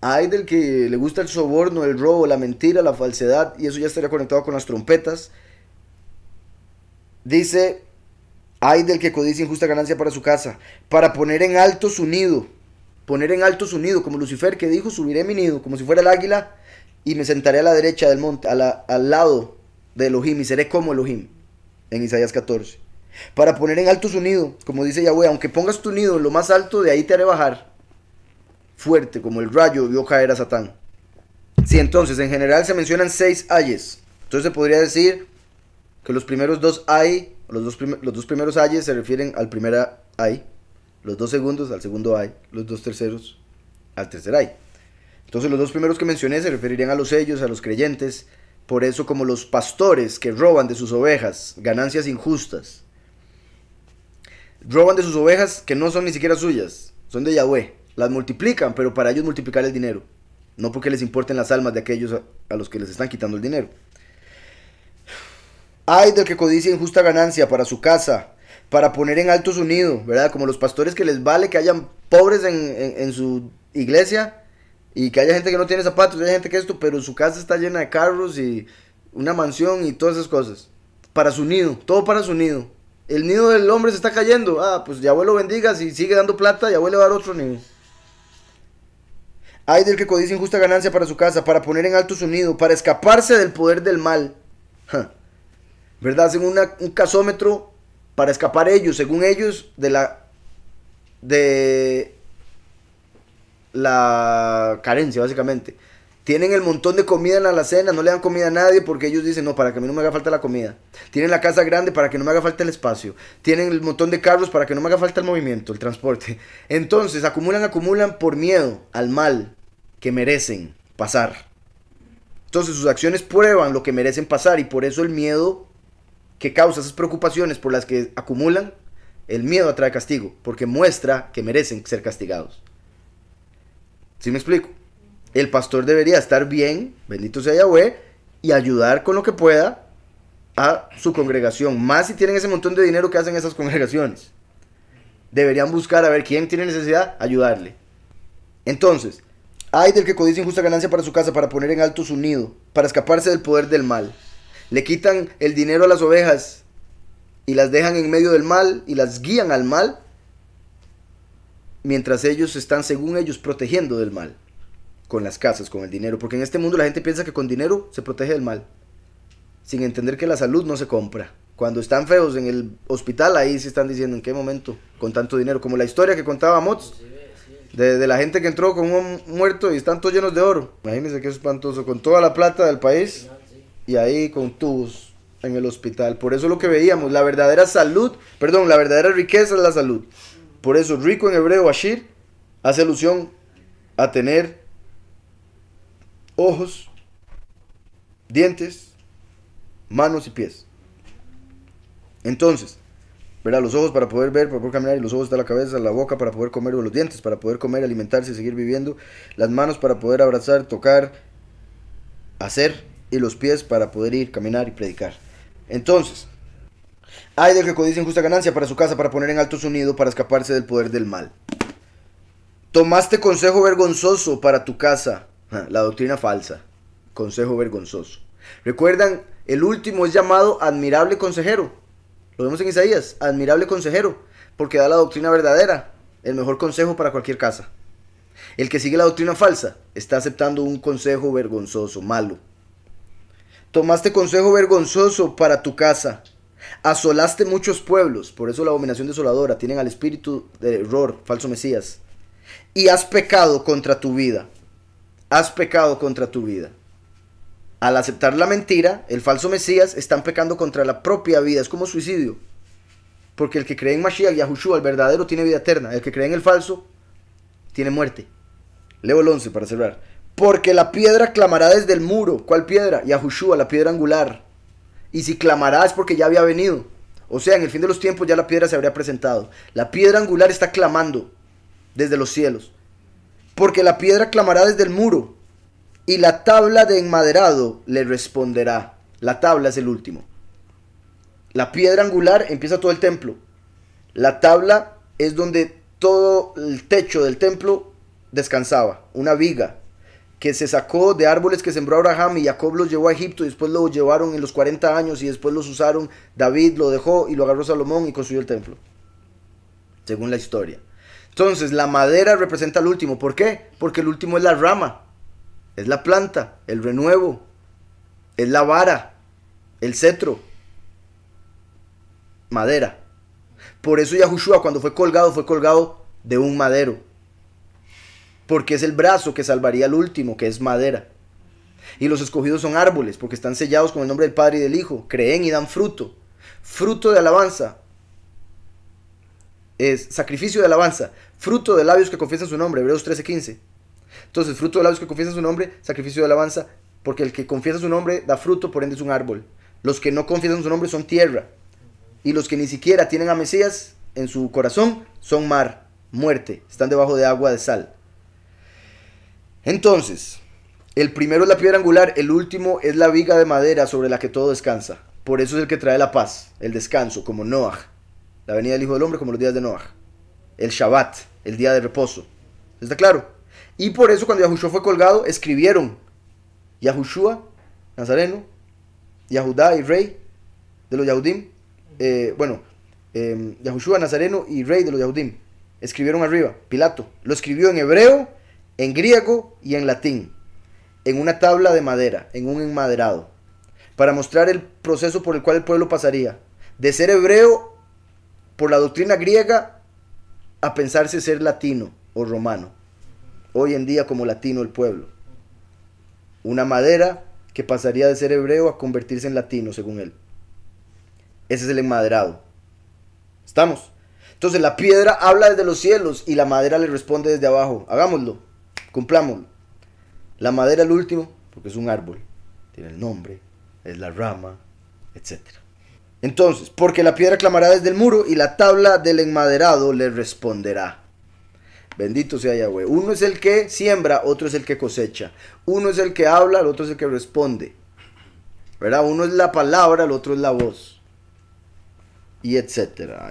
Hay del que le gusta el soborno, el robo, la mentira, la falsedad. Y eso ya estaría conectado con las trompetas. Dice hay del que codicia injusta ganancia para su casa, para poner en alto su nido, poner en alto su nido, como Lucifer que dijo, subiré mi nido, como si fuera el águila, y me sentaré a la derecha del monte, al lado de Elohim, y seré como Elohim, en Isaías 14. Para poner en alto su nido, como dice Yahweh, aunque pongas tu nido en lo más alto, de ahí te haré bajar. Fuerte, como el rayo vio caer a Satán. Si entonces en general se mencionan seis ayes, entonces se podría decir que los primeros dos hay los dos, primeros ayes se refieren al primer ay, los dos segundos al segundo ay, los dos terceros al tercer ay. Entonces los dos primeros que mencioné se referirían a los sellos, a los creyentes, por eso como los pastores que roban de sus ovejas ganancias injustas. Roban de sus ovejas que no son ni siquiera suyas, son de Yahweh. Las multiplican, pero para ellos multiplicar el dinero. No porque les importen las almas de aquellos a los que les están quitando el dinero. Hay del que codicia injusta ganancia para su casa, para poner en alto su nido, ¿verdad? Como los pastores que les vale que hayan pobres en, su iglesia y que haya gente que no tiene zapatos, hay gente que esto, pero su casa está llena de carros y una mansión y todas esas cosas. Para su nido, todo para su nido. El nido del hombre se está cayendo. Ah, pues ya lo bendiga, si sigue dando plata, ya vuelvo va a dar otro nido. Hay del que codice injusta ganancia para su casa, para poner en alto su nido, para escaparse del poder del mal. ¿verdad? Hacen un casómetro para escapar ellos, según ellos, de la de la carencia, básicamente. Tienen el montón de comida en la alacena, no le dan comida a nadie porque ellos dicen, no, para que a mí no me haga falta la comida. Tienen la casa grande para que no me haga falta el espacio. Tienen el montón de carros para que no me haga falta el movimiento, el transporte. Entonces, acumulan, acumulan por miedo al mal que merecen pasar. Entonces, sus acciones prueban lo que merecen pasar y por eso el miedo que causa esas preocupaciones por las que acumulan, el miedo atrae castigo, porque muestra que merecen ser castigados. si me explico? El pastor debería estar bien, bendito sea Yahweh, y ayudar con lo que pueda a su congregación, más si tienen ese montón de dinero que hacen esas congregaciones. Deberían buscar a ver quién tiene necesidad, ayudarle. Entonces, hay del que codice injusta ganancia para su casa, para poner en alto su nido, para escaparse del poder del mal. Le quitan el dinero a las ovejas y las dejan en medio del mal y las guían al mal, mientras ellos están, según ellos, protegiendo del mal, con las casas, con el dinero. Porque en este mundo la gente piensa que con dinero se protege del mal, sin entender que la salud no se compra. Cuando están feos en el hospital, ahí se están diciendo en qué momento, con tanto dinero, como la historia que contaba Motz. De, la gente que entró con un muerto y están todos llenos de oro. Imagínense qué espantoso. Con toda la plata del país, ahí con tubos en el hospital. Por eso lo que veíamos, la verdadera salud, perdón, la verdadera riqueza es la salud. Por eso rico en hebreo, Ashir, hace alusión a tener ojos, dientes, manos y pies. Entonces, verá Los ojos para poder ver, para poder caminar, y los ojos de la cabeza, la boca para poder comer, o los dientes para poder comer, alimentarse y seguir viviendo, las manos para poder abrazar, tocar, hacer, y los pies para poder ir, caminar y predicar. Entonces, hay de que codicia en justa ganancia para su casa, para poner en alto su nido, para escaparse del poder del mal. Tomaste consejo vergonzoso para tu casa. La doctrina falsa. Consejo vergonzoso. Recuerdan, el último es llamado admirable consejero. Lo vemos en Isaías, admirable consejero, porque da la doctrina verdadera, el mejor consejo para cualquier casa. El que sigue la doctrina falsa está aceptando un consejo vergonzoso, malo. Tomaste consejo vergonzoso para tu casa. Asolaste muchos pueblos, por eso la abominación desoladora, tienen al espíritu de error, falso Mesías. Y has pecado contra tu vida. Has pecado contra tu vida. Al aceptar la mentira, el falso Mesías están pecando contra la propia vida, es como suicidio. Porque el que cree en Mashiach, Yahushua, el verdadero, tiene vida eterna. El que cree en el falso, tiene muerte. Leo el 11 para cerrar. Porque la piedra clamará desde el muro. ¿Cuál piedra? Yahushua, la piedra angular. Y si clamará es porque ya había venido. O sea, en el fin de los tiempos ya la piedra se habría presentado. La piedra angular está clamando desde los cielos. Porque la piedra clamará desde el muro. Y la tabla de enmaderado le responderá. La tabla es el último. La piedra angular empieza todo el templo. La tabla es donde todo el techo del templo descansaba. Una viga que se sacó de árboles que sembró Abraham y Jacob los llevó a Egipto y después lo llevaron en los 40 años y después los usaron, David lo dejó y lo agarró Salomón y construyó el templo, según la historia. Entonces, la madera representa el último. ¿Por qué? Porque el último es la rama, es la planta, el renuevo, es la vara, el cetro, madera. Por eso Yahushua cuando fue colgado fue colgado de un madero porque es el brazo que salvaría al último, que es madera. Y los escogidos son árboles, porque están sellados con el nombre del Padre y del Hijo. Creen y dan fruto. Fruto de alabanza. Es sacrificio de alabanza. Fruto de labios que confiesan su nombre. Hebreos 13:15. Entonces, fruto de labios que confiesan su nombre, sacrificio de alabanza. Porque el que confiesa su nombre da fruto, por ende es un árbol. Los que no confiesan su nombre son tierra. Y los que ni siquiera tienen a Mesías en su corazón son mar, muerte. Están debajo de agua de sal. Entonces, el primero es la piedra angular, el último es la viga de madera sobre la que todo descansa. Por eso es el que trae la paz, el descanso, como Noah. La venida del Hijo del Hombre, como los días de Noah. El Shabbat, el día de reposo. ¿Está claro? Y por eso cuando Yahushua fue colgado, escribieron Yahushua, Nazareno, Yahudá y rey de los Yahudim. Eh, bueno, em, Yahushua, Nazareno y rey de los Yahudim. Escribieron arriba, Pilato. Lo escribió en hebreo en griego y en latín, en una tabla de madera, en un enmaderado, para mostrar el proceso por el cual el pueblo pasaría de ser hebreo por la doctrina griega a pensarse ser latino o romano. Hoy en día como latino el pueblo. Una madera que pasaría de ser hebreo a convertirse en latino, según él. Ese es el enmaderado. ¿Estamos? Entonces la piedra habla desde los cielos y la madera le responde desde abajo. Hagámoslo. Cumplámoslo. La madera el último, porque es un árbol, tiene el nombre, es la rama, etc. Entonces, porque la piedra clamará desde el muro y la tabla del enmaderado le responderá. Bendito sea Yahweh. Uno es el que siembra, otro es el que cosecha. Uno es el que habla, el otro es el que responde. ¿Verdad? Uno es la palabra, el otro es la voz. Y etcétera.